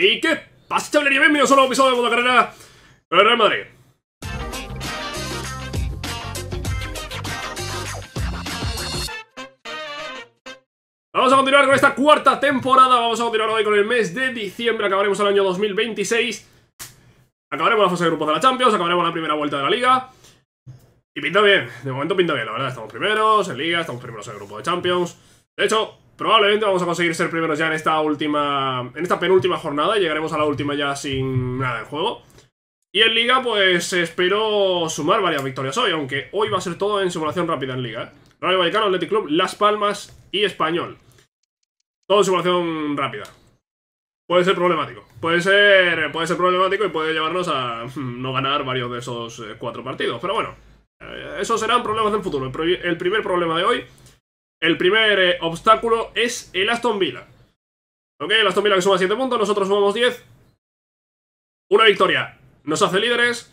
¿Y qué pasa, y Bienvenidos a un nuevo episodio de la Carrera Real Madrid. Vamos a continuar con esta cuarta temporada, vamos a continuar hoy con el mes de diciembre, acabaremos el año 2026, acabaremos la fase de grupos de la Champions, acabaremos la primera vuelta de la Liga, y pinta bien, de momento pinta bien, la verdad, estamos primeros en Liga, estamos primeros en el grupo de Champions, de hecho, Probablemente vamos a conseguir ser primeros ya en esta última. En esta penúltima jornada. Y Llegaremos a la última ya sin nada en juego. Y en Liga, pues espero sumar varias victorias hoy, aunque hoy va a ser todo en simulación rápida en Liga. ¿eh? Rayo Vallecano, Athletic Club, Las Palmas y Español. Todo en simulación rápida. Puede ser problemático. Puede ser, puede ser problemático y puede llevarnos a no ganar varios de esos eh, cuatro partidos. Pero bueno, eh, esos serán problemas del futuro. El, primer problema de hoy el primer eh, obstáculo es el Aston Villa. Ok, el Aston Villa que suma 7 puntos, nosotros sumamos 10. Una victoria nos hace líderes.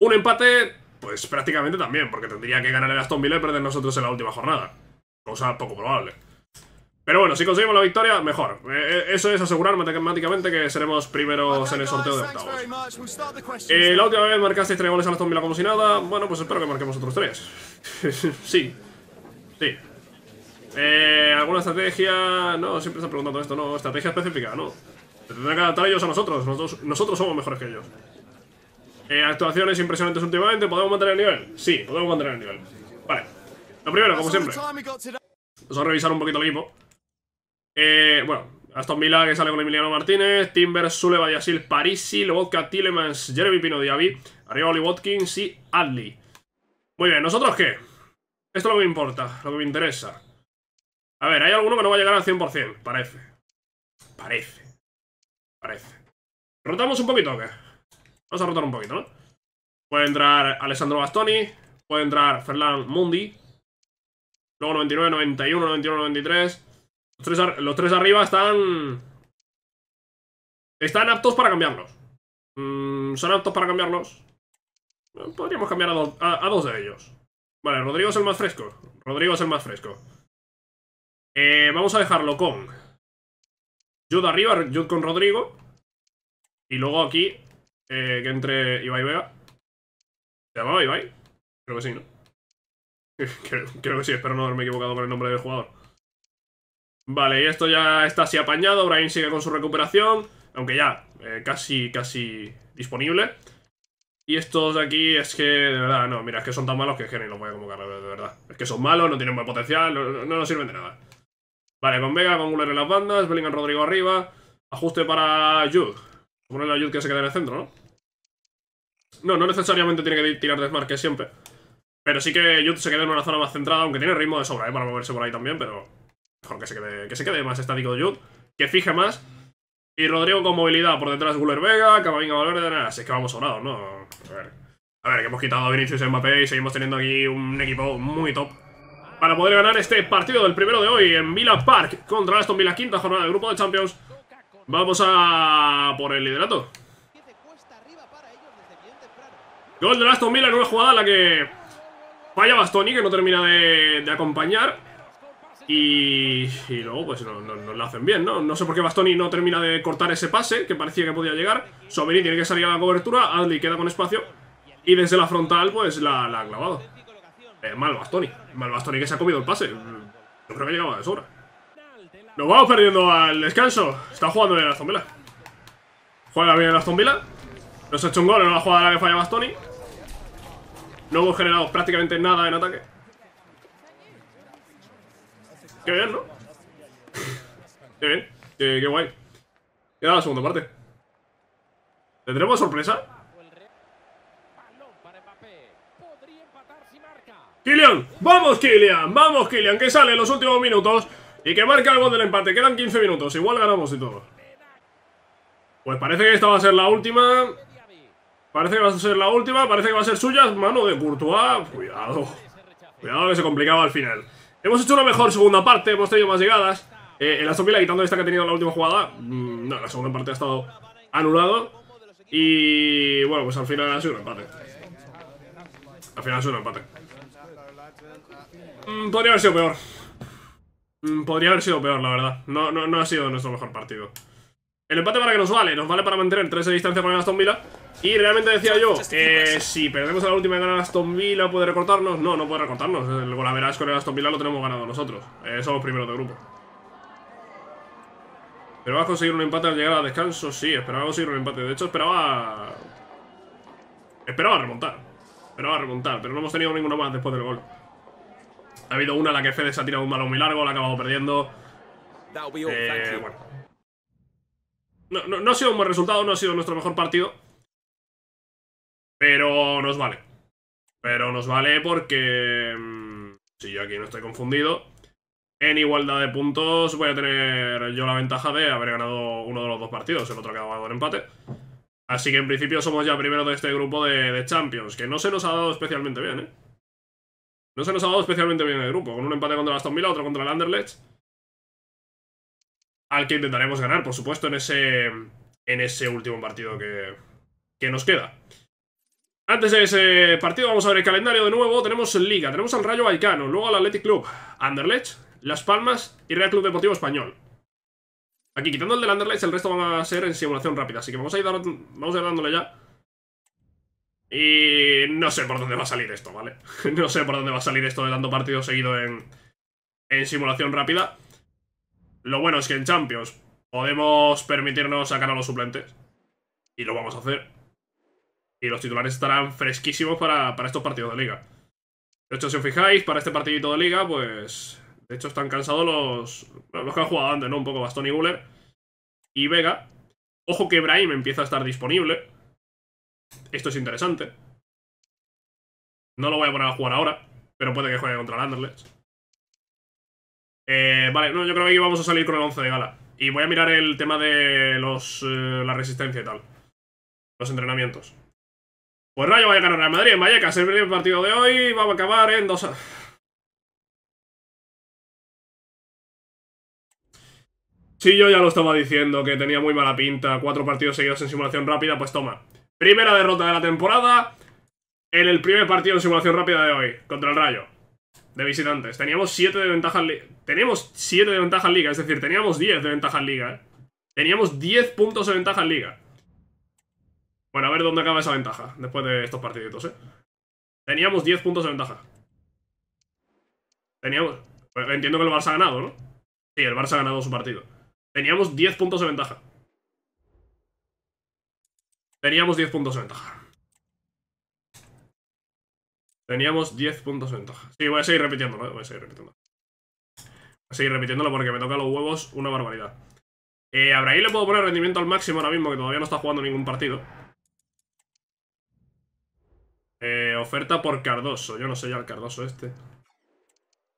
Un empate, pues prácticamente también, porque tendría que ganar el Aston Villa y perder nosotros en la última jornada. Cosa poco probable. Pero bueno, si conseguimos la victoria, mejor. Eh, eh, eso es asegurar matemáticamente que seremos primeros en el sorteo de octavos. la última vez marcaste 3 goles al Aston Villa como si nada. Bueno, pues espero que marquemos otros tres. sí. Sí. Eh, ¿Alguna estrategia? No, siempre están preguntando esto, no. Estrategia específica, no. Se tendrán que adaptar ellos a nosotros. Nosotros, somos mejores que ellos. Eh, actuaciones impresionantes últimamente. ¿Podemos mantener el nivel? Sí, podemos mantener el nivel. Vale. Lo primero, como siempre. Vamos a revisar un poquito el equipo. Eh, bueno, Aston Villa que sale con Emiliano Martínez, Timber, Suleva, Yasil, Parisi, Lobotka, Tillemans, Jeremy Pino, Diaby, Arioli, Watkins y Adley. Muy bien, ¿nosotros qué? Esto es lo que me importa, lo que me interesa. A ver, hay alguno que no va a llegar al 100%, parece. Parece. Parece. ¿Rotamos un poquito o qué? Vamos a rotar un poquito, ¿no? Puede entrar Alessandro Bastoni, puede entrar Ferland Mundi. Luego 99, 91, 91, 93. Los tres, los arriba están... Están aptos para cambiarlos. Mm, son aptos para cambiarlos. Podríamos cambiar a, a dos de ellos. Vale, Rodrigo es el más fresco. Rodrigo es el más fresco. Eh, vamos a dejarlo con Jude arriba, Jude con Rodrigo. Y luego aquí eh, que entre Ibai Vega. ¿Se llamaba Ibai? Creo que sí, ¿no? creo, que sí, espero no haberme equivocado con el nombre del jugador. Vale, y esto ya está así apañado. Brian sigue con su recuperación, aunque ya eh, casi, casi disponible. Y estos de aquí es que, de verdad, no, mira, es que son tan malos que es que ni los voy a convocar, de verdad. Es que son malos, no tienen buen potencial, no nos sirven de nada. Vale, con Vega, con Guler en las bandas, Bellingham Rodrigo arriba. Ajuste para Jude. Ponerle a Jude que se quede en el centro, ¿no? No, no necesariamente tiene que tirar desmarque siempre. Pero sí que Jude se quede en una zona más centrada, aunque tiene ritmo de sobra, ¿eh? Para moverse por ahí también, pero... Mejor que se quede, que se quede más estático Jude. Que fije más. Y Rodrigo con movilidad por detrás Guler Vega, Camavinga Valverde, nada. Si es que vamos sobrados, ¿no? A ver. que hemos quitado a Vinicius Mbappé y seguimos teniendo aquí un equipo muy top para poder ganar este partido del primero de hoy en Villa Park contra Aston Villa, quinta jornada del grupo de Champions. Vamos a por el liderato. Gol de Aston Villa en una jugada en la que falla Bastoni, que no termina de, acompañar. Y, luego pues no, lo la hacen bien, ¿no? No sé por qué Bastoni no termina de cortar ese pase, que parecía que podía llegar. Soberini tiene que salir a la cobertura, Adli queda con espacio. Y desde la frontal pues la, la ha clavado. Eh, mal Bastoni. Mal Bastoni que se ha comido el pase. No creo que llegaba de sobra. Nos vamos perdiendo al descanso. Está jugando bien la Villa. Juega bien Aston Villa. Nos ha hecho un gol en una jugada la que falla Bastoni. No hemos generado prácticamente nada en ataque. Qué bien, ¿no? qué bien. Qué, qué guay. Queda la segunda parte. ¿Tendremos sorpresa? Kylian, vamos Kylian, vamos Kylian, que sale en los últimos minutos y que marca algo del empate. Quedan 15 minutos, igual ganamos y todo. Pues parece que esta va a ser la última. Parece que va a ser la última, parece que va a ser suya. Mano de Courtois, cuidado. Cuidado que se complicaba al final. Hemos hecho una mejor segunda parte, hemos tenido más llegadas. Eh, el Aston quitando esta que ha tenido la última jugada, mm, no, la segunda parte ha estado anulado. Y bueno, pues al final ha sido un empate. Al final es un empate. Mm, podría haber sido peor. Mm, podría haber sido peor, la verdad. No, ha sido nuestro mejor partido. El empate para que nos vale, nos vale para mantener 3 de distancia con el Aston Villa. Y realmente decía yo, eh, si perdemos a la última y gana Aston Villa, ¿puede recortarnos? No, no puede recortarnos. El verás con el Aston Villa lo tenemos ganado nosotros. Eh, somos primeros de grupo. ¿Pero a conseguir un empate al llegar a descanso? Sí, esperaba conseguir un empate. De hecho, esperaba... Esperaba remontar. Pero va a remontar, pero no hemos tenido ninguno más después del gol. Ha habido una en la que Fede se ha tirado un balón muy largo, la ha acabado perdiendo. Eh, no, no, no ha sido un buen resultado, no ha sido nuestro mejor partido. Pero nos vale. Pero nos vale porque... Mm, si yo aquí no estoy confundido, en igualdad de puntos voy a tener yo la ventaja de haber ganado uno de los dos partidos, el otro ha en empate. Así que en principio somos ya primero de este grupo de, Champions, que no se nos ha dado especialmente bien, ¿eh? No se nos ha dado especialmente bien el grupo, con un empate contra el Aston Villa, otro contra el Anderlecht. Al que intentaremos ganar, por supuesto, en ese, en ese último partido que, nos queda. Antes de ese partido vamos a ver el calendario de nuevo. Tenemos Liga, tenemos al Rayo Balcano, luego al Athletic Club, Anderlecht, Las Palmas y Real Club Deportivo Español. Aquí, quitando el de Underlights, el resto van a ser en simulación rápida. Así que vamos a ir, dándole ya. Y no sé por dónde va a salir esto, ¿vale? no sé por dónde va a salir esto de dando partido seguido en, simulación rápida. Lo bueno es que en Champions podemos permitirnos sacar a los suplentes. Y lo vamos a hacer. Y los titulares estarán fresquísimos para estos partidos de liga. De hecho, si os fijáis, para este partidito de liga, pues de hecho, están cansados los, los que han jugado antes, ¿no? Un poco Bastón y Buller y Vega. Ojo que Brahim empieza a estar disponible. Esto es interesante. No lo voy a poner a jugar ahora, pero puede que juegue contra el eh, vale, no, yo creo que vamos a salir con el 11 de gala. Y voy a mirar el tema de los, eh, la resistencia y tal. Los entrenamientos. Pues Rayo va a ganar a Madrid en Vallecas. El partido de hoy va a acabar en dos... Sí, yo ya lo estaba diciendo, que tenía muy mala pinta. Cuatro partidos seguidos en simulación rápida, pues toma. Primera derrota de la temporada en el primer partido en simulación rápida de hoy, contra el Rayo. De visitantes. Teníamos siete de ventaja en liga. Teníamos siete de ventaja en liga, es decir, teníamos 10 de ventaja en liga. ¿eh? Teníamos 10 puntos de ventaja en liga. Bueno, a ver dónde acaba esa ventaja después de estos partiditos, ¿eh? Teníamos 10 puntos de ventaja. Teníamos... Pues, entiendo que el Barça ha ganado, ¿no? Sí, el Barça ha ganado su partido. Teníamos 10 puntos de ventaja. Teníamos 10 puntos de ventaja. Teníamos 10 puntos de ventaja. Sí, voy a seguir repitiéndolo, ¿eh? voy a seguir repitiéndolo. Voy a seguir repitiéndolo porque me toca los huevos una barbaridad. Eh, a ahí le puedo poner rendimiento al máximo ahora mismo, que todavía no está jugando ningún partido. Eh, oferta por Cardoso. Yo no sé ya el Cardoso este.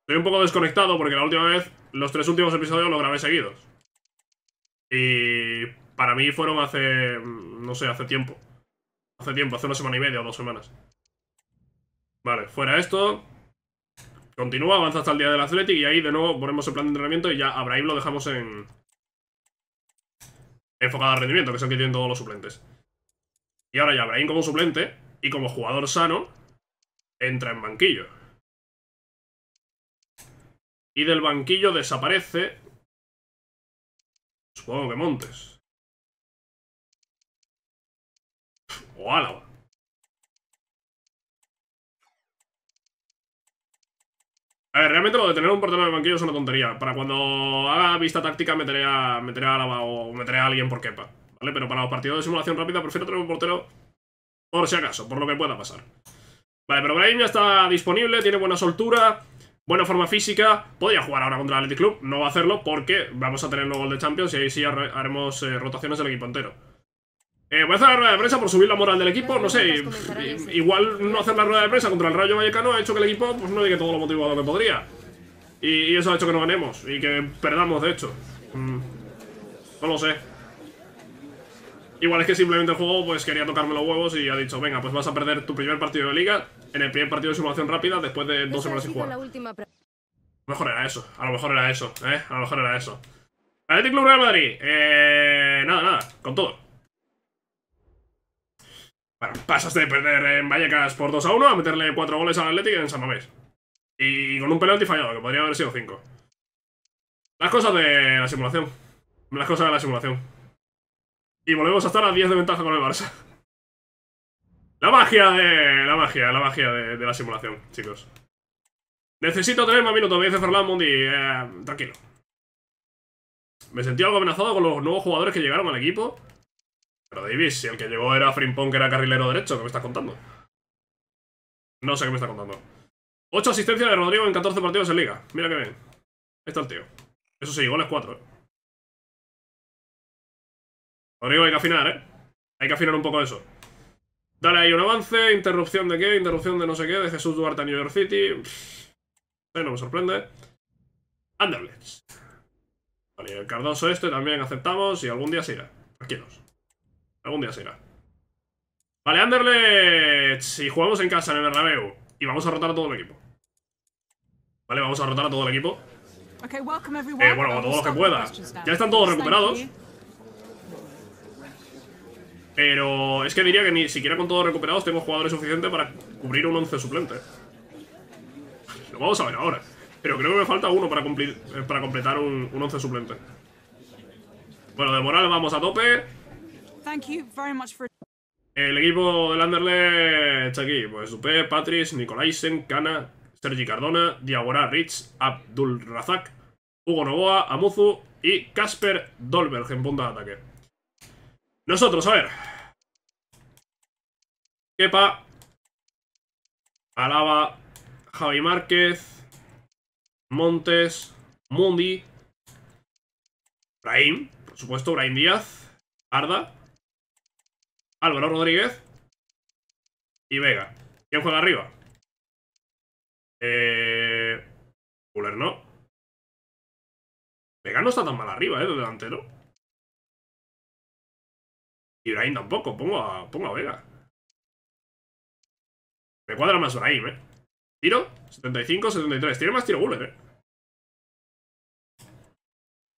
Estoy un poco desconectado porque la última vez, los tres últimos episodios lo grabé seguidos. Y para mí fueron hace, mm, no sé, hace tiempo. Hace tiempo, hace una semana y media o dos semanas. Vale, fuera esto. Continúa, avanza hasta el día del Athletic y ahí de nuevo ponemos el plan de entrenamiento y ya a lo dejamos en... Enfocado al rendimiento, que son que tienen todos los suplentes. Y ahora ya Brahim como suplente y como jugador sano entra en banquillo. Y del banquillo desaparece Supongo que Montes. O Álava. A ver, realmente lo de tener un portero en el banquillo es una tontería. Para cuando haga vista táctica meteré a, Álava o meteré a alguien por quepa, ¿Vale? Pero para los partidos de simulación rápida prefiero tener un portero por si acaso, por lo que pueda pasar. Vale, pero Brahim ya está disponible, tiene buena soltura buena forma física. Podría jugar ahora contra el Athletic Club. No va a hacerlo porque vamos a tener luego el de Champions y ahí sí haremos eh, rotaciones del equipo entero. Eh, voy a hacer la rueda de prensa por subir la moral del equipo, no sé, igual no hacer la rueda de prensa contra el Rayo Vallecano ha hecho que el equipo pues no diga todo lo motivado que podría. Y, eso ha hecho que no ganemos, y que perdamos de hecho. Mm, no lo sé. Igual es que simplemente el juego pues quería tocarme los huevos y ha dicho, venga, pues vas a perder tu primer partido de liga, en el primer partido de simulación rápida después de dos semanas sin jugar. A lo mejor era eso, a lo mejor era eso, ¿eh? A lo mejor era eso. Atlético Club Real Madrid. Eh, nada, nada, con todo. Bueno, pasas de perder en Vallecas por 2 a 1 a meterle 4 goles al Atlético en San Mamés. Y con un penalti fallado, que podría haber sido 5. Las cosas de la simulación. Las cosas de la simulación. Y volvemos a estar a 10 de ventaja con el Barça. La magia de... La magia, la magia de, la simulación, chicos. Necesito tres más minutos, me dice Ferland eh, tranquilo. Me sentí algo amenazado con los nuevos jugadores que llegaron al equipo. Pero Davis, si el que llegó era Frimpong, que era carrilero derecho, ¿qué me estás contando? No sé qué me estás contando. Ocho asistencias de Rodrigo en 14 partidos en Liga. Mira qué bien. Ahí está el tío. Eso sí, goles 4, eh. Rodrigo, hay que afinar, ¿eh? Hay que afinar un poco eso. Dale ahí un avance, interrupción de qué, interrupción de no sé qué, de Jesús Duarte a New York City. no me sorprende. Anderlecht. Vale, el Cardoso este también aceptamos y algún día se irá. Tranquilos. Algún día se irá. Vale, Anderlecht. Y jugamos en casa en el Bernabeu. y vamos a rotar a todo el equipo. Vale, vamos a rotar a todo el equipo. Eh, bueno, a todos los que pueda. Ya están todos recuperados. Pero es que diría que ni siquiera con todos recuperados tenemos jugadores suficientes para cubrir un 11 suplente. Lo vamos a ver ahora. Pero creo que me falta uno para, cumplir, eh, para completar un, un 11 suplente. Bueno, de moral vamos a tope. El equipo del Anderlecht aquí. Pues Dupé, Patrice, Nicolaisen, Kana, Sergi Cardona, Diagora, Rich, Abdul Razak, Hugo Novoa, Amuzu y Casper Dolberg en punta de ataque. Nosotros, a ver. Kepa. Alaba. Javi Márquez. Montes. Mundi. Brahim. Por supuesto, Brahim Díaz. Arda. Álvaro Rodríguez. Y Vega. ¿Quién juega arriba? Eh... no. Vega no está tan mal arriba, ¿eh? delantero. Y tampoco, pongo a, pongo a Vega. Me cuadra más Ibrahim, ¿eh? Tiro, 75, 73. Tiene más tiro Guller, ¿eh?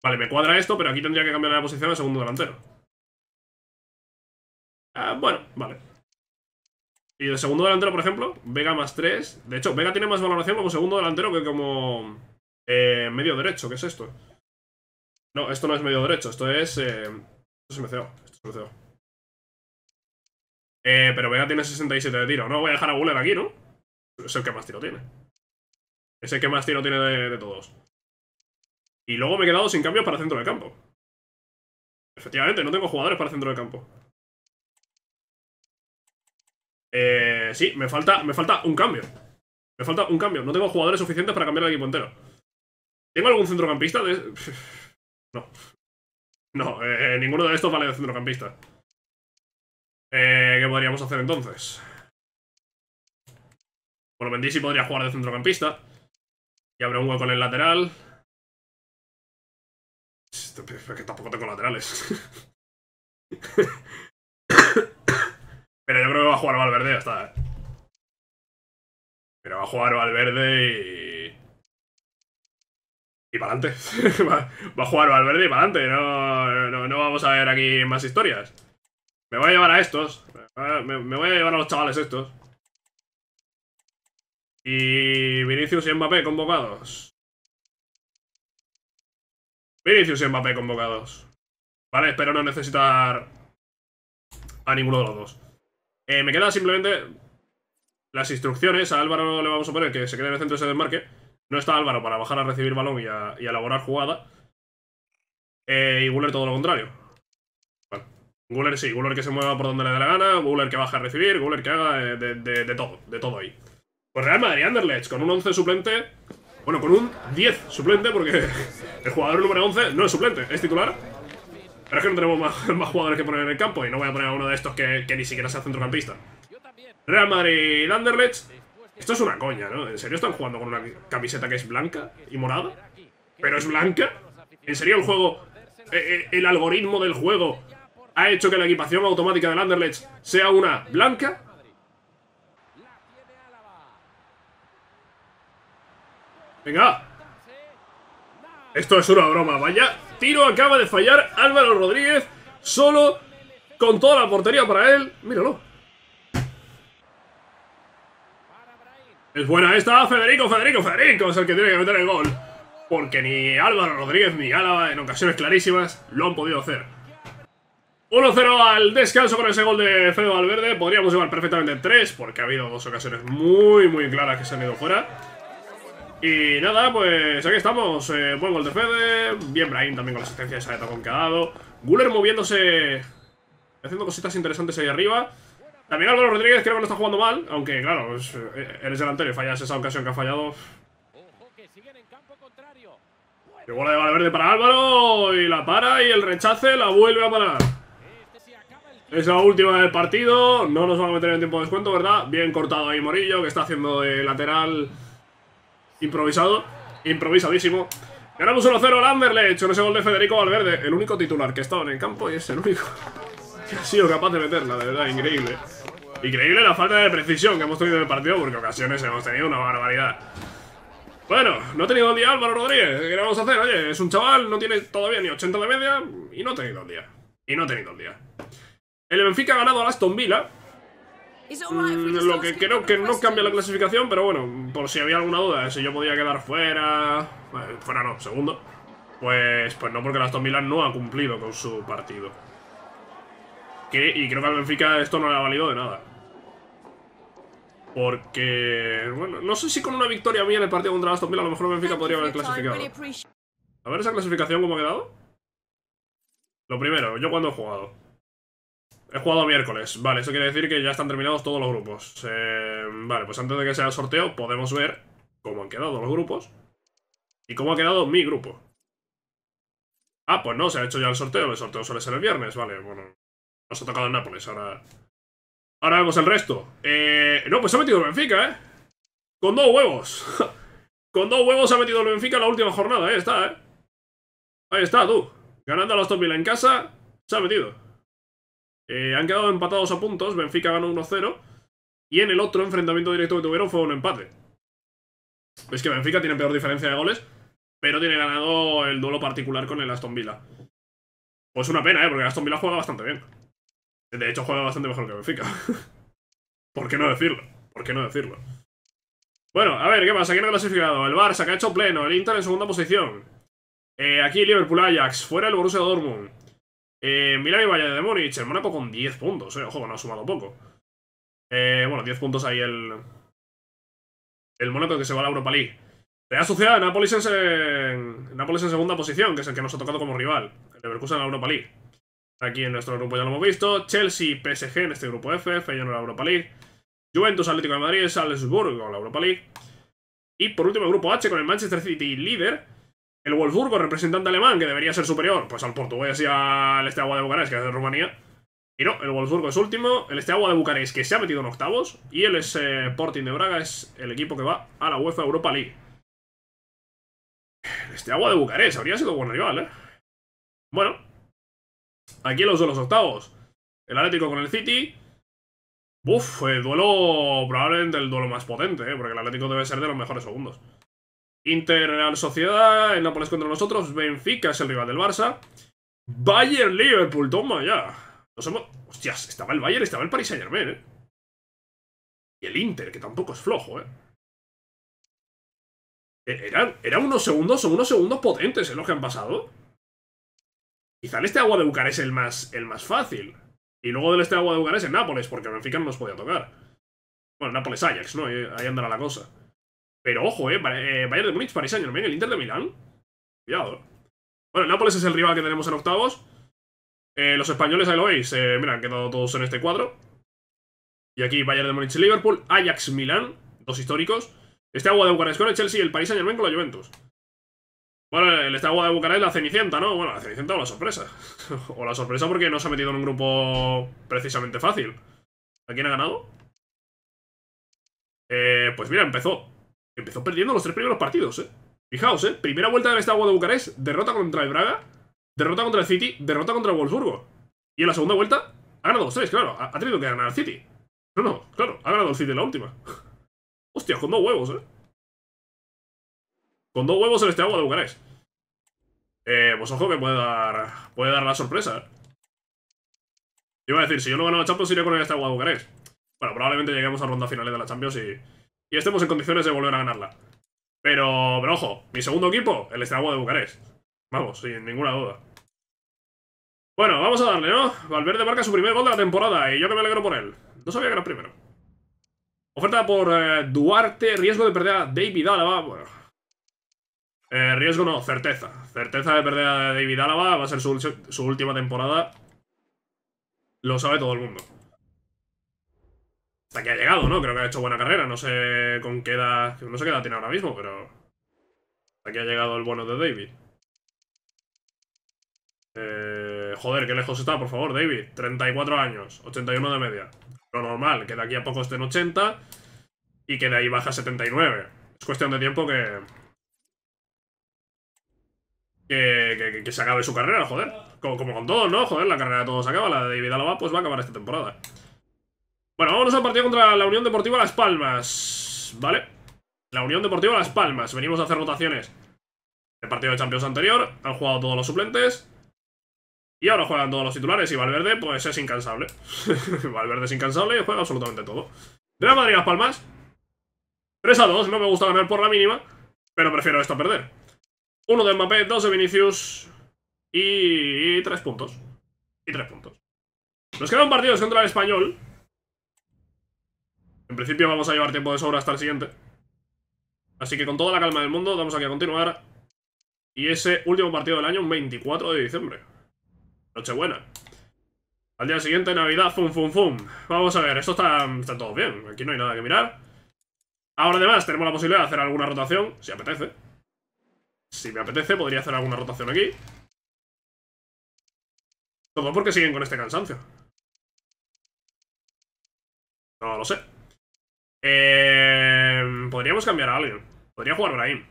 Vale, me cuadra esto, pero aquí tendría que cambiar la posición al segundo delantero. Ah, bueno, vale. Y el segundo delantero, por ejemplo, Vega más 3. De hecho, Vega tiene más valoración como segundo delantero que como eh, medio derecho. ¿Qué es esto? No, esto no es medio derecho, esto es... Eh, esto es MCO. Esto es MCO. Eh, pero Vega tiene 67 de tiro. No, voy a dejar a Guler aquí, ¿no? Es el que más tiro tiene. Es el que más tiro tiene de, todos. Y luego me he quedado sin cambios para centro de campo. Efectivamente, no tengo jugadores para centro de campo. Eh, sí, me falta, me falta un cambio. Me falta un cambio. No tengo jugadores suficientes para cambiar el equipo entero. ¿Tengo algún centrocampista? No. No, eh, ninguno de estos vale de centrocampista. Eh, ¿Qué podríamos hacer entonces? Bueno, Vendí sí podría jugar de centrocampista. Y habrá un hueco en el lateral. que tampoco tengo laterales. Pero yo creo que va a jugar Valverde, hasta... está. Eh. Pero va a jugar Valverde y... Y para adelante. va a jugar Valverde y para adelante. no vamos a ver aquí más historias. Me voy a llevar a estos. Me, voy a llevar a los chavales estos. Y Vinicius y Mbappé convocados. Vinicius y Mbappé convocados. Vale, espero no necesitar a ninguno de los dos. Eh, me queda simplemente las instrucciones. A Álvaro le vamos a poner que se quede en el centro de ese desmarque. No está Álvaro para bajar a recibir balón y a, elaborar jugada. Eh, y Guller todo lo contrario. Guller sí, Guller que se mueva por donde le dé la gana, Guller que baja a recibir, Guller que haga de, todo, de todo ahí. Pues Real Madrid Anderlecht con un 11 suplente, bueno, con un 10 suplente porque el jugador número 11 no es suplente, es titular. Pero es que no tenemos más, jugadores que poner en el campo y no voy a poner a uno de estos que, ni siquiera sea centrocampista. Real Madrid Anderlecht, esto es una coña, ¿no? ¿En serio están jugando con una camiseta que es blanca y morada? ¿Pero es blanca? ¿En serio el juego, eh, eh, el algoritmo del juego ha hecho que la equipación automática del Anderlecht sea una blanca. Venga. Esto es una broma, vaya. Tiro acaba de fallar Álvaro Rodríguez solo con toda la portería para él. Míralo. Es buena esta, Federico, Federico, Federico es el que tiene que meter el gol. Porque ni Álvaro Rodríguez ni Álava en ocasiones clarísimas lo han podido hacer. 1-0 al descanso con ese gol de Fede Valverde. Podríamos llevar perfectamente 3 porque ha habido dos ocasiones muy, muy claras que se han ido fuera. Y nada, pues aquí estamos. Eh, buen gol de Fede. Bien Brahim también con la asistencia de esa que ha dado. Guller moviéndose, haciendo cositas interesantes ahí arriba. También Álvaro Rodríguez creo que no está jugando mal, aunque claro, eh, eres delantero y fallas esa ocasión que ha fallado. Llegó gol de Valverde para Álvaro y la para y el rechace la vuelve a parar. Es la última del partido, no nos van a meter en tiempo de descuento, ¿verdad? Bien cortado ahí Morillo, que está haciendo de lateral improvisado, improvisadísimo. Ganamos 1-0 al Anderlecht, hecho ese gol de Federico Valverde, el único titular que ha estado en el campo y es el único que ha sido capaz de meterla, de verdad, increíble. Increíble la falta de precisión que hemos tenido en el partido, porque ocasiones hemos tenido una barbaridad. Bueno, no ha tenido el día Álvaro Rodríguez, ¿qué vamos le a hacer? Oye, es un chaval, no tiene todavía ni 80 de media y no ha tenido el día. Y no ha tenido el día. El Benfica ha ganado a Aston Villa. Mm, lo que creo que no cambia la clasificación, pero bueno, por si había alguna duda, si yo podía quedar fuera... Eh, fuera no, segundo. Pues, pues no, porque el Aston Villa no ha cumplido con su partido. y creo que al Benfica esto no le ha valido de nada. Porque, bueno, no sé si con una victoria mía en el partido contra el Aston Villa a lo mejor el Benfica podría haber clasificado. A ver esa clasificación cómo ha quedado. Lo primero, yo cuando he jugado. He jugado miércoles, vale, eso quiere decir que ya están terminados todos los grupos. Eh, vale, pues antes de que sea el sorteo podemos ver cómo han quedado los grupos y cómo ha quedado mi grupo. Ah, pues no, se ha hecho ya el sorteo, el sorteo suele ser el viernes, vale, bueno, nos ha tocado el Nápoles, ahora... Ahora vemos el resto. Eh, no, pues se ha metido el Benfica, ¿eh? Con dos huevos. Con dos huevos se ha metido el Benfica la última jornada, ahí está, ¿eh? Ahí está, tú. Ganando a los mil en casa, se ha metido. Eh, han quedado empatados a puntos, Benfica ganó 1-0 y en el otro enfrentamiento directo que tuvieron fue un empate. Es que Benfica tiene peor diferencia de goles, pero tiene ganado el duelo particular con el Aston Villa. Pues una pena, ¿eh? Porque el Aston Villa juega bastante bien. De hecho, juega bastante mejor que Benfica. ¿Por qué no decirlo? ¿Por qué no decirlo? Bueno, a ver, ¿qué pasa? ¿Quién ha clasificado? El Barça, que ha hecho pleno. El Inter en segunda posición. Eh, aquí Liverpool Ajax. Fuera el Borussia Dortmund. Eh, Valle y de el Mónaco con 10 puntos, eh. Ojo, no ha sumado poco. Eh, bueno, 10 puntos ahí el... El Mónaco que se va a la Europa League. Real ha Nápoles en, en, Nápoles en segunda posición, que es el que nos ha tocado como rival. El Leverkusen en la Europa League. Aquí en nuestro grupo ya lo hemos visto. Chelsea, PSG en este grupo F, Feyenoord en la Europa League. Juventus, Atlético de Madrid, Salzburgo en la Europa League. Y por último el grupo H con el Manchester City líder el Wolfsburgo, representante alemán, que debería ser superior pues al portugués y al Esteagua de Bucarest, que es de Rumanía. Y no, el Wolfsburgo es último, el Esteagua de Bucarest, que se ha metido en octavos, y el eh, Sporting de Braga es el equipo que va a la UEFA Europa League. El este agua de Bucarest habría sido buen rival, ¿eh? Bueno, aquí los de los octavos. El Atlético con el City. Uf, el eh, duelo probablemente el duelo más potente, ¿eh? porque el Atlético debe ser de los mejores segundos. Inter Real Sociedad, el Nápoles contra nosotros, Benfica es el rival del Barça, Bayern Liverpool, toma ya. Hostias, estaba el Bayern, estaba el Paris Saint Germain, ¿eh? Y el Inter, que tampoco es flojo, ¿eh? eh eran, unos segundos, son unos segundos potentes, en eh, Los que han pasado. Quizá el este agua de Bucar es el más, el más fácil. Y luego del este agua de Bucar es el Nápoles, porque Benfica no nos podía tocar. Bueno, Nápoles-Ajax, ¿no? Ahí andará la cosa. Pero ojo, eh, eh, Bayern de Múnich, Paris Saint-Germain, el Inter de Milán. Cuidado. Bueno, Nápoles es el rival que tenemos en octavos. Eh, los españoles, ahí lo veis. Eh, mira, han quedado todos en este cuadro. Y aquí Bayern de Múnich, Liverpool, Ajax, Milán. Dos históricos. Este agua de Bucarest con el Chelsea y el Paris Saint-Germain con la Juventus. Bueno, el este agua de Bucarest, la Cenicienta, ¿no? Bueno, la Cenicienta o la sorpresa. o la sorpresa porque no se ha metido en un grupo precisamente fácil. ¿A quién ha ganado? pues mira, empezó empezó perdiendo los tres primeros partidos, ¿eh? Fijaos, ¿eh? Primera vuelta del agua de Bucarest, derrota contra el Braga, derrota contra el City, derrota contra el Wolfsburgo. Y en la segunda vuelta ha ganado los tres, claro, ha, tenido que ganar el City. No, no, claro, ha ganado el City en la última. Hostia, con dos huevos, ¿eh? Con dos huevos en este agua de Bucarest. Eh, pues ojo que puede dar, puede dar la sorpresa. Yo ¿eh? iba a decir, si yo no gano la Champions, iré con el este agua de Bucarest. Bueno, probablemente lleguemos a ronda finales de la Champions y y estemos en condiciones de volver a ganarla. Pero, pero ojo, mi segundo equipo, el Estragua de Bucarest. Vamos, sin ninguna duda. Bueno, vamos a darle, ¿no? Valverde marca su primer gol de la temporada y yo que me alegro por él. No sabía que era primero. Oferta por eh, Duarte, riesgo de perder a David Álava. Eh, riesgo no, certeza. Certeza de perder a David Álava. Va a ser su, su, última temporada. Lo sabe todo el mundo hasta aquí ha llegado, ¿no? Creo que ha hecho buena carrera. No sé con qué edad... No sé qué edad tiene ahora mismo, pero... Hasta aquí ha llegado el bono de David. Eh, joder, qué lejos está, por favor, David. 34 años, 81 de media. Lo normal, que de aquí a poco esté en 80 y que de ahí baja 79. Es cuestión de tiempo que... Que, se acabe su carrera, joder. Como, con todos, ¿no? Joder, la carrera de todos se acaba. La de David Alaba pues va a acabar esta temporada. Bueno, vámonos al partido contra la Unión Deportiva Las Palmas, ¿vale? La Unión Deportiva Las Palmas, venimos a hacer rotaciones. El partido de Champions anterior, han jugado todos los suplentes. Y ahora juegan todos los titulares y Valverde, pues es incansable. Valverde es incansable y juega absolutamente todo. Real Madrid Las Palmas. 3 a 2, no me gusta ganar por la mínima, pero prefiero esto a perder. Uno de Mbappé, 2 de Vinicius y... 3 tres puntos. Y tres puntos. Nos quedan partidos contra el español, en principio vamos a llevar tiempo de sobra hasta el siguiente. Así que con toda la calma del mundo vamos aquí a continuar. Y ese último partido del año, 24 de diciembre. Noche buena. Al día siguiente, Navidad, fum, fum, fum. Vamos a ver, esto está, está todo bien. Aquí no hay nada que mirar. Ahora además tenemos la posibilidad de hacer alguna rotación, si apetece. Si me apetece, podría hacer alguna rotación aquí. Todo porque siguen con este cansancio. No lo sé. Eh, podríamos cambiar a alguien. Podría jugar Brahim.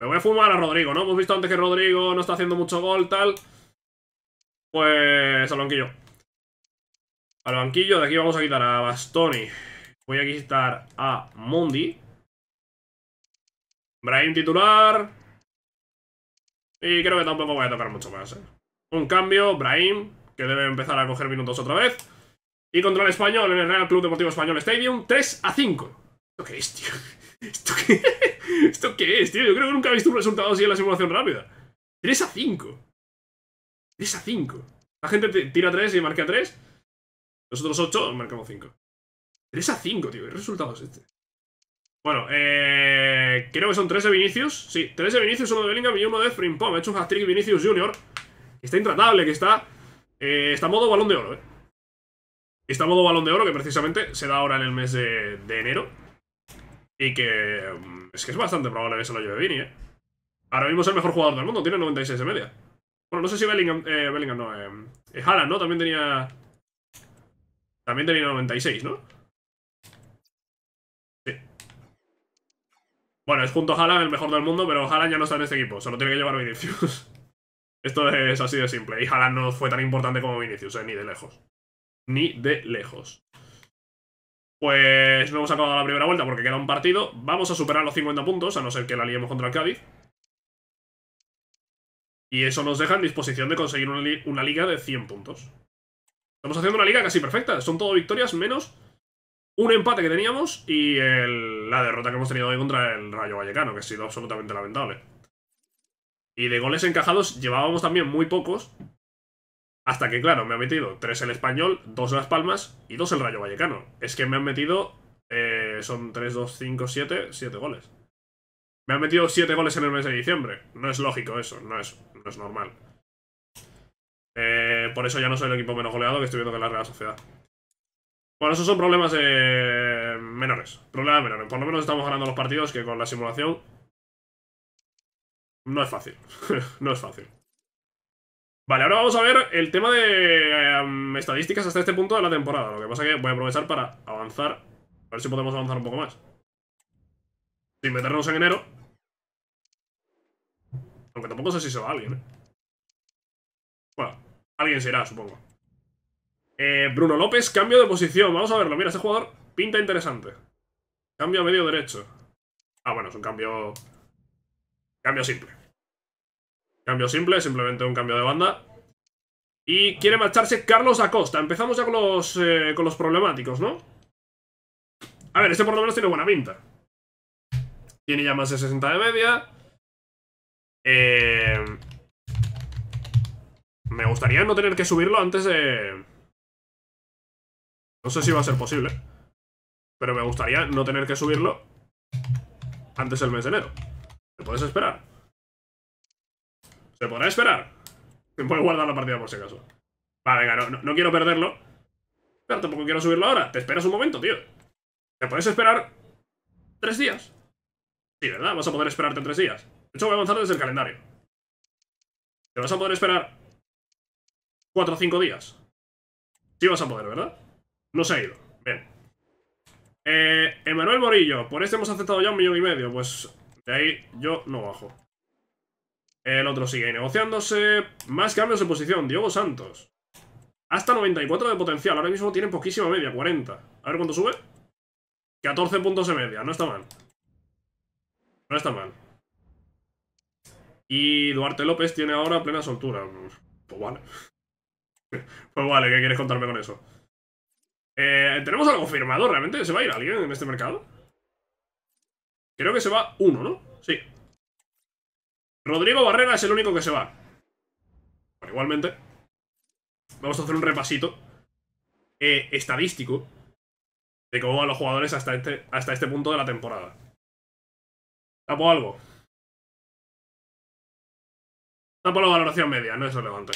Me voy a fumar a Rodrigo, ¿no? Hemos visto antes que Rodrigo no está haciendo mucho gol, tal. Pues al banquillo. Al banquillo, de aquí vamos a quitar a Bastoni. Voy a quitar a Mundi. Brahim titular. Y creo que tampoco voy a tocar mucho más, ¿eh? Un cambio, Brahim, que debe empezar a coger minutos otra vez. Y contra el español en el Real Club Deportivo Español Stadium, 3 a 5. ¿Esto qué es, tío? ¿Esto qué, ¿Esto qué es, tío? Yo creo que nunca he visto un resultado así en la simulación rápida. 3 a 5. 3 a 5. La gente tira 3 y marca 3. Nosotros 8 marcamos 5. 3 a 5, tío. ¿Qué resultado es este? Bueno, eh, creo que son 3 de Vinicius. Sí, 3 de Vinicius, 1 de Bellingham y 1 de Frimpom. he hecho un hat-trick Vinicius Jr. Está intratable, que está... Eh, está modo balón de oro, eh. Está modo balón de oro, que precisamente se da ahora en el mes de, enero. Y que mm, es que es bastante probable que se lo lleve Vini, ¿eh? Ahora mismo es el mejor jugador del mundo, tiene 96 de media. Bueno, no sé si Bellingham, eh, Bellingham no, eh, eh, Haaland, ¿no? También tenía... También tenía 96, ¿no? Sí. Bueno, es junto a Haaland el mejor del mundo, pero Haaland ya no está en este equipo, solo tiene que llevar Vinicius. Esto es así de simple, y Haaland no fue tan importante como Vinicius, eh, ni de lejos ni de lejos. Pues no hemos acabado la primera vuelta porque queda un partido. Vamos a superar los 50 puntos, a no ser que la liemos contra el Cádiz. Y eso nos deja en disposición de conseguir una, liga de 100 puntos. Estamos haciendo una liga casi perfecta. Son todo victorias menos un empate que teníamos y la derrota que hemos tenido hoy contra el Rayo Vallecano, que ha sido absolutamente lamentable. Y de goles encajados llevábamos también muy pocos, hasta que, claro, me ha metido tres el Español, dos Las Palmas y dos el Rayo Vallecano. Es que me han metido... Eh, son 3, 2, 5, 7, 7 goles. Me han metido 7 goles en el mes de diciembre. No es lógico eso, no es, no es normal. Eh, por eso ya no soy el equipo menos goleado que estoy viendo que la Real Sociedad. Bueno, esos son problemas eh, menores. Problemas menores. Por lo menos estamos ganando los partidos que con la simulación... No es fácil. no es fácil. Vale, ahora vamos a ver el tema de em, estadísticas hasta este punto de la temporada. Lo que pasa que voy a aprovechar para avanzar. A ver si podemos avanzar un poco más. Sin meternos en enero. Aunque tampoco sé si se va alguien, ¿eh? Bueno, alguien se irá, supongo. Eh, Bruno López, cambio de posición. Vamos a verlo. Mira, este jugador pinta interesante. Cambio a medio derecho. Ah, bueno, es un cambio... Cambio simple. Cambio simple, simplemente un cambio de banda. Y quiere marcharse Carlos Acosta. Empezamos ya con los, eh, con los problemáticos, ¿no? A ver, este por lo menos tiene buena pinta. Tiene ya más de 60 de media. Eh, me gustaría no tener que subirlo antes de... No sé si va a ser posible. Pero me gustaría no tener que subirlo antes del mes de enero. ¿Me puedes esperar? podrá esperar. Se puede guardar la partida por si acaso. Vale, venga, no, quiero perderlo. Pero tampoco quiero subirlo ahora. Te esperas un momento, tío. Te puedes esperar tres días. Sí, ¿verdad? Vas a poder esperarte tres días. De hecho, voy a avanzar desde el calendario. Te vas a poder esperar cuatro o cinco días. Sí vas a poder, ¿verdad? No se ha ido. Bien. Eh, Emanuel Morillo, por este hemos aceptado ya un millón y medio. Pues de ahí yo no bajo. El otro sigue negociándose. Más cambios en posición. Diego Santos. Hasta 94 de potencial. Ahora mismo tiene poquísima media, 40. A ver cuánto sube. 14 puntos de media. No está mal. No está mal. Y Duarte López tiene ahora plena soltura. Pues vale. pues vale, ¿qué quieres contarme con eso? Eh, ¿Tenemos algo firmado realmente? ¿Se va a ir alguien en este mercado? Creo que se va uno, ¿no? Sí. Rodrigo Barrera es el único que se va. igualmente, vamos a hacer un repasito eh, estadístico de cómo van los jugadores hasta este, hasta este punto de la temporada. Tapo algo. Tapo la valoración media, no es relevante.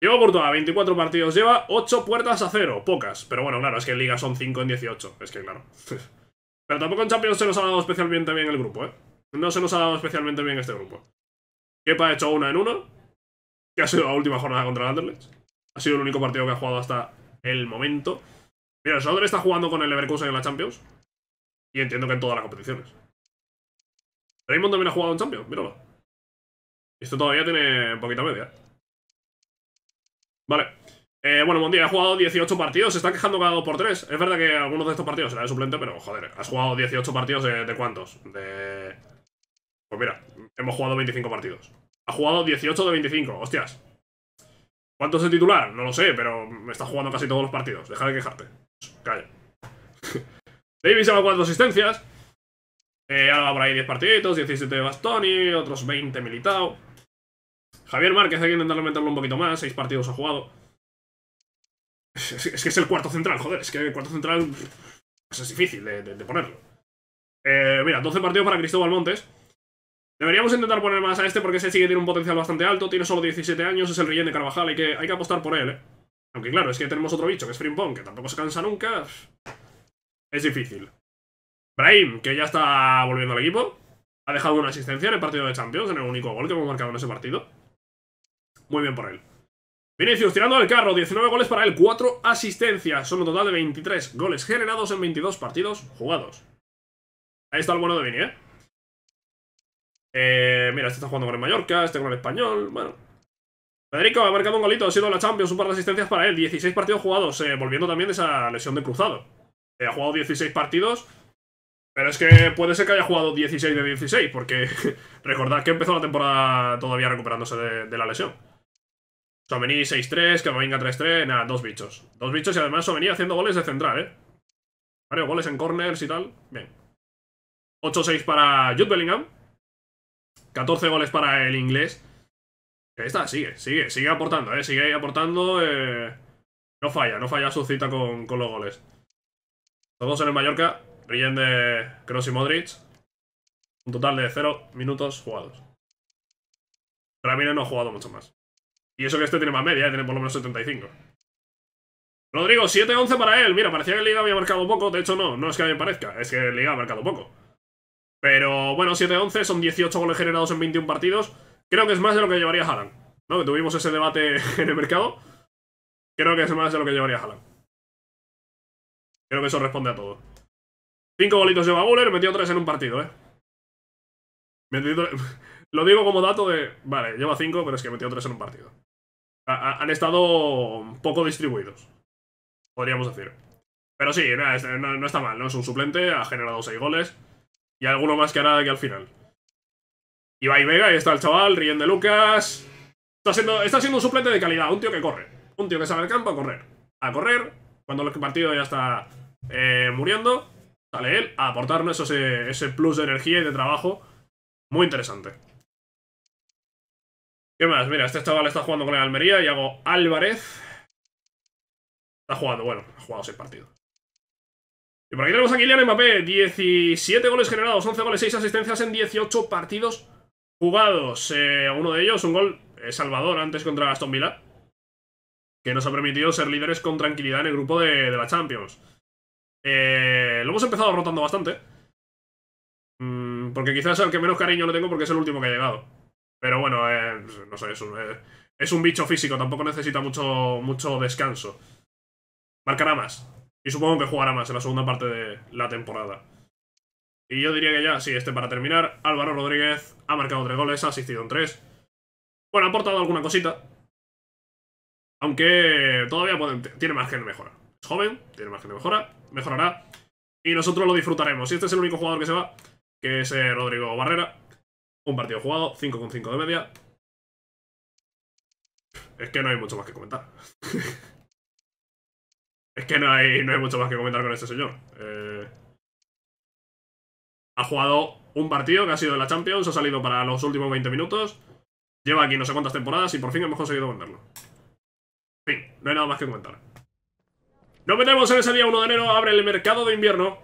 por toda, 24 partidos lleva, 8 puertas a 0, pocas. Pero bueno, claro, es que en Liga son 5 en 18, es que claro. Pero tampoco en Champions se nos ha dado especialmente bien el grupo, ¿eh? No se nos ha dado especialmente bien este grupo. Kepa ha hecho una en una. que ha sido la última jornada contra el Anderlecht. Ha sido el único partido que ha jugado hasta el momento. Mira, el está jugando con el Leverkusen en la Champions. Y entiendo que en todas las competiciones. Raymond también ha jugado en Champions, míralo. Esto todavía tiene poquita media. ¿eh? Vale. Eh, bueno, día. ha jugado 18 partidos, se está quejando cada 2 por 3 Es verdad que algunos de estos partidos será de suplente, pero joder, has jugado 18 partidos de, de cuántos? De pues mira, hemos jugado 25 partidos. Ha jugado 18 de 25, hostias. ¿Cuánto es el titular? No lo sé, pero me está jugando casi todos los partidos. Deja de quejarte. Calla. Davis lleva 4 asistencias. ahora eh, por ahí 10 partiditos, 17 de Bastoni, otros 20 Militao. Javier Márquez hay que intentar aumentarlo un poquito más, 6 partidos ha jugado. Es, que es el cuarto central, joder, es que el cuarto central es difícil de, ponerlo. Eh, mira, 12 partidos para Cristóbal Montes. Deberíamos intentar poner más a este porque ese sí que tiene un potencial bastante alto, tiene solo 17 años, es el relleno de Carvajal, hay que, hay que apostar por él, ¿eh? Aunque claro, es que tenemos otro bicho que es Frimpong, que tampoco se cansa nunca. Es difícil. Brahim, que ya está volviendo al equipo. Ha dejado una asistencia en el partido de Champions, en el único gol que hemos marcado en ese partido. Muy bien por él. Vinicius tirando del carro, 19 goles para él, 4 asistencias. Son un total de 23 goles generados en 22 partidos jugados. Ahí está el bueno de Vini, ¿eh? Eh, mira, este está jugando con el Mallorca, este con el Español, bueno. Federico ha marcado un golito, ha sido la Champions, un par de asistencias para él, 16 partidos jugados, eh, volviendo también de esa lesión de cruzado. Eh, ha jugado 16 partidos, pero es que puede ser que haya jugado 16 de 16, porque recordad que empezó la temporada todavía recuperándose de, la lesión. Somení 6-3, venga 3-3, nada, dos bichos. Dos bichos y además Sovení haciendo goles de central, ¿eh? Varios goles en corners y tal, bien. 8-6 para Jude Bellingham. 14 goles para el inglés. Ahí está, sigue, sigue, sigue aportando, ¿eh? sigue aportando. Eh, no falla, no falla su cita con, los goles. Todos en el Mallorca, Rien de Kroos y Modric. Un total de 0 minutos jugados. Ramírez no ha jugado mucho más. Y eso que este tiene más media, eh, tiene por lo menos 75. Rodrigo, 7-11 para él. Mira, parecía que el Liga había marcado poco. De hecho, no, no es que me parezca, es que el Liga ha marcado poco. Pero bueno, 7-11 son 18 goles generados en 21 partidos. Creo que es más de lo que llevaría Haaland, ¿no? Que tuvimos ese debate en el mercado. Creo que es más de lo que llevaría Haaland. Creo que eso responde a todo. 5 golitos lleva Guller, metió 3 en un partido, ¿eh? Lo digo como dato de... Vale, lleva 5, pero es que metió 3 en un partido. han estado poco distribuidos, podríamos decir. Pero sí, no, no, está mal, ¿no? Es un suplente, ha generado 6 goles. Y alguno más que nada aquí al final. Y va y Vega, ahí está el chaval, riendo de Lucas. Está siendo, está siendo un suplente de calidad, un tío que corre. Un tío que sale al campo a correr. A correr, cuando el partido ya está eh, muriendo, sale él a aportarnos ese, ese plus de energía y de trabajo. Muy interesante. ¿Qué más? Mira, este chaval está jugando con el Almería, y hago Álvarez. Está jugando, bueno, ha jugado seis partidos. Y por aquí tenemos a Kylian Mbappé, 17 goles generados, 11 goles, 6 asistencias en 18 partidos jugados. Eh, uno de ellos, un gol eh, salvador antes contra Aston Villa, que nos ha permitido ser líderes con tranquilidad en el grupo de, la Champions. Eh, lo hemos empezado rotando bastante, mm, porque quizás el que menos cariño le tengo porque es el último que ha llegado. Pero bueno, no sé, es un, bicho físico, tampoco necesita mucho, mucho descanso. Marcará más. Y supongo que jugará más en la segunda parte de la temporada. Y yo diría que ya, sí, este para terminar. Álvaro Rodríguez ha marcado tres goles, ha asistido en tres. Bueno, ha aportado alguna cosita. Aunque todavía tiene margen de mejora. Es joven, tiene margen de mejora, mejorará. Y nosotros lo disfrutaremos. Y este es el único jugador que se va, que es eh, Rodrigo Barrera. Un partido jugado, 5-5 de media. Es que no hay mucho más que comentar. Es que no hay, no hay mucho más que comentar con este señor. Eh, ha jugado un partido que ha sido de la Champions, ha salido para los últimos 20 minutos, lleva aquí no sé cuántas temporadas y por fin hemos conseguido venderlo. En fin, no hay nada más que comentar. Nos metemos en ese día 1 de enero, abre el mercado de invierno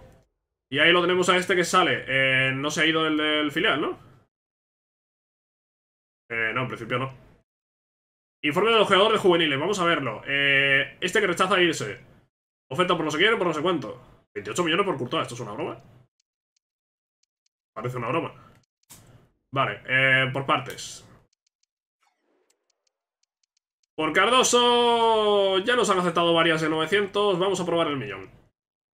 y ahí lo tenemos a este que sale. Eh, no se ha ido el del filial, ¿no? Eh, no, en principio no. Informe de los jugadores juveniles, vamos a verlo. este que rechaza irse. Oferta por no sé quién, por no sé cuánto. 28 millones por Courtois, ¿esto es una broma? Parece una broma. Vale, eh, por partes. Por Cardoso ya nos han aceptado varias de 900, vamos a probar el millón.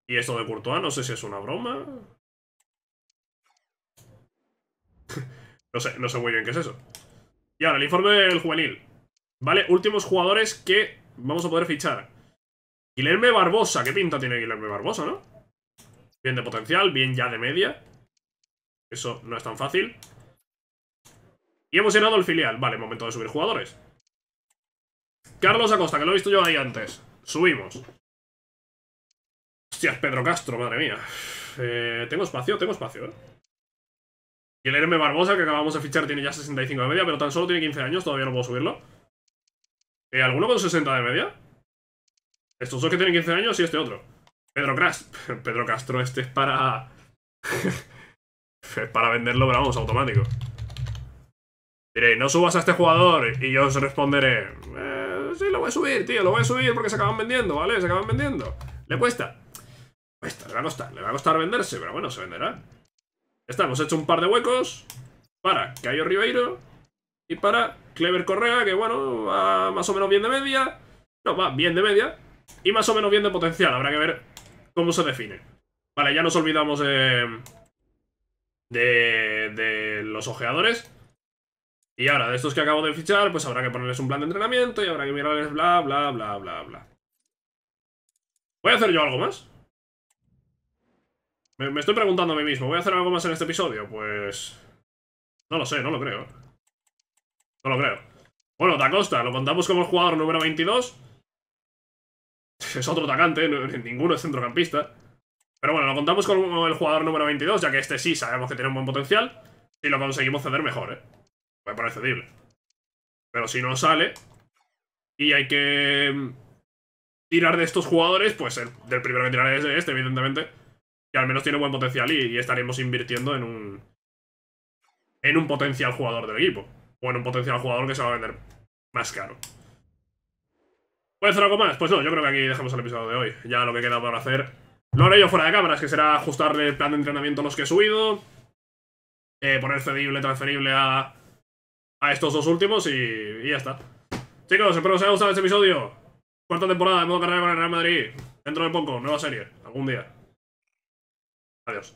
Y esto de Courtois, no sé si es una broma. no, sé, no sé muy bien qué es eso. Y ahora, el informe del juvenil. Vale, últimos jugadores que vamos a poder fichar. Guilherme Barbosa. ¿Qué pinta tiene Guilherme Barbosa, no? Bien de potencial, bien ya de media. Eso no es tan fácil. Y hemos llenado el filial. Vale, momento de subir jugadores. Carlos Acosta, que lo he visto yo ahí antes. Subimos. Hostias, Pedro Castro, madre mía. Eh, tengo espacio, tengo espacio, ¿eh? Barbosa, que acabamos de fichar, tiene ya 65 de media, pero tan solo tiene 15 años, todavía no puedo subirlo. Eh, ¿Alguno con 60 de media? Estos dos que tienen 15 años y este otro. Pedro Castro. Pedro Castro, este es para... para venderlo, pero vamos, automático. Diréis, no subas a este jugador. Y yo os responderé... Eh, sí, lo voy a subir, tío. Lo voy a subir porque se acaban vendiendo, ¿vale? Se acaban vendiendo. Le cuesta. Cuesta, le va a costar. Le va a costar venderse, pero bueno, se venderá. Ya está, hemos hecho un par de huecos para Cayo Ribeiro y para Clever Correa, que bueno, va más o menos bien de media. No, va bien de media, y más o menos bien de potencial, habrá que ver cómo se define. Vale, ya nos olvidamos de. de, de los ojeadores. Y ahora, de estos que acabo de fichar, pues habrá que ponerles un plan de entrenamiento y habrá que mirarles bla, bla, bla, bla, bla. ¿Voy a hacer yo algo más? Me, estoy preguntando a mí mismo, ¿voy a hacer algo más en este episodio? Pues... No lo sé, no lo creo. No lo creo. Bueno, costa. lo contamos como el jugador número 22 es otro atacante, ninguno es centrocampista. Pero bueno, lo contamos con el jugador número 22, ya que este sí sabemos que tiene un buen potencial. Si lo conseguimos ceder, mejor, ¿eh? Puede parece cedible. Pero si no sale y hay que mm, tirar de estos jugadores, pues del primero que tirar es este, evidentemente. Que al menos tiene buen potencial y, y estaremos invirtiendo en un, en un potencial jugador del equipo. O en un potencial jugador que se va a vender más caro hacer algo más? Pues no, yo creo que aquí dejamos el episodio de hoy. Ya lo que queda por hacer. Lo haré yo fuera de cámaras, que será ajustarle el plan de entrenamiento a los que he subido. Eh, poner cedible, transferible a, a estos dos últimos y, ya está. Chicos, espero que os haya gustado este episodio. Cuarta temporada de modo carrera con el Real Madrid. Dentro de poco, nueva serie. Algún día. Adiós.